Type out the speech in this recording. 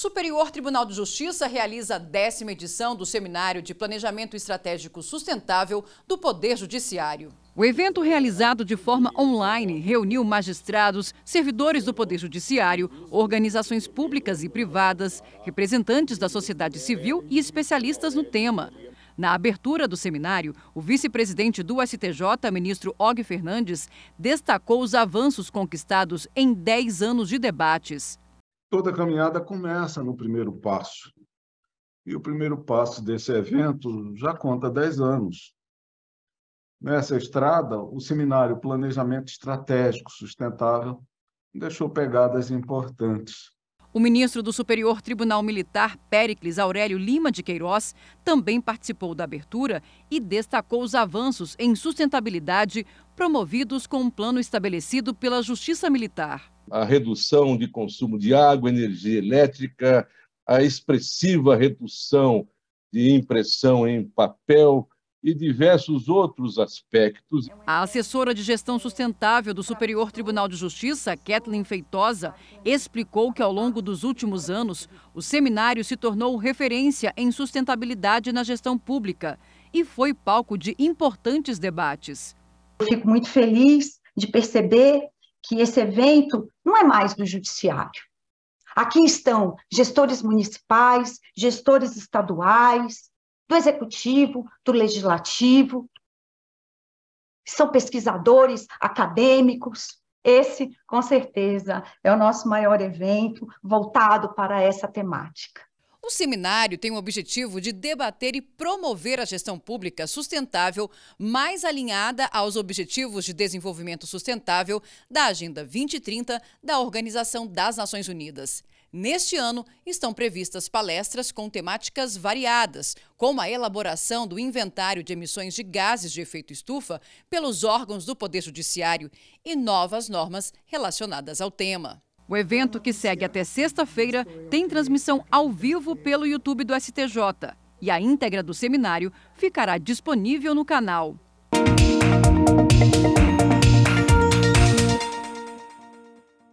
Superior Tribunal de Justiça realiza a décima edição do Seminário de Planejamento Estratégico Sustentável do Poder Judiciário. O evento, realizado de forma online, reuniu magistrados, servidores do Poder Judiciário, organizações públicas e privadas, representantes da sociedade civil e especialistas no tema. Na abertura do seminário, o vice-presidente do STJ, ministro Og Fernandes, destacou os avanços conquistados em 10 anos de debates. Toda caminhada começa no primeiro passo. E o primeiro passo desse evento já conta 10 anos. Nessa estrada, o seminário Planejamento Estratégico Sustentável deixou pegadas importantes. O ministro do Superior Tribunal Militar, Péricles Aurélio Lima de Queiroz, também participou da abertura e destacou os avanços em sustentabilidade promovidos com o um plano estabelecido pela Justiça Militar a redução de consumo de água, energia elétrica, a expressiva redução de impressão em papel e diversos outros aspectos. A assessora de gestão sustentável do Superior Tribunal de Justiça, Kathleen Feitosa, explicou que ao longo dos últimos anos, o seminário se tornou referência em sustentabilidade na gestão pública e foi palco de importantes debates. fico muito feliz de perceber que esse evento não é mais do judiciário. Aqui estão gestores municipais, gestores estaduais, do executivo, do legislativo, são pesquisadores, acadêmicos. Esse, com certeza, é o nosso maior evento voltado para essa temática. O seminário tem o objetivo de debater e promover a gestão pública sustentável mais alinhada aos Objetivos de Desenvolvimento Sustentável da Agenda 2030 da Organização das Nações Unidas. Neste ano, estão previstas palestras com temáticas variadas, como a elaboração do inventário de emissões de gases de efeito estufa pelos órgãos do Poder Judiciário e novas normas relacionadas ao tema. O evento, que segue até sexta-feira, tem transmissão ao vivo pelo YouTube do STJ e a íntegra do seminário ficará disponível no canal.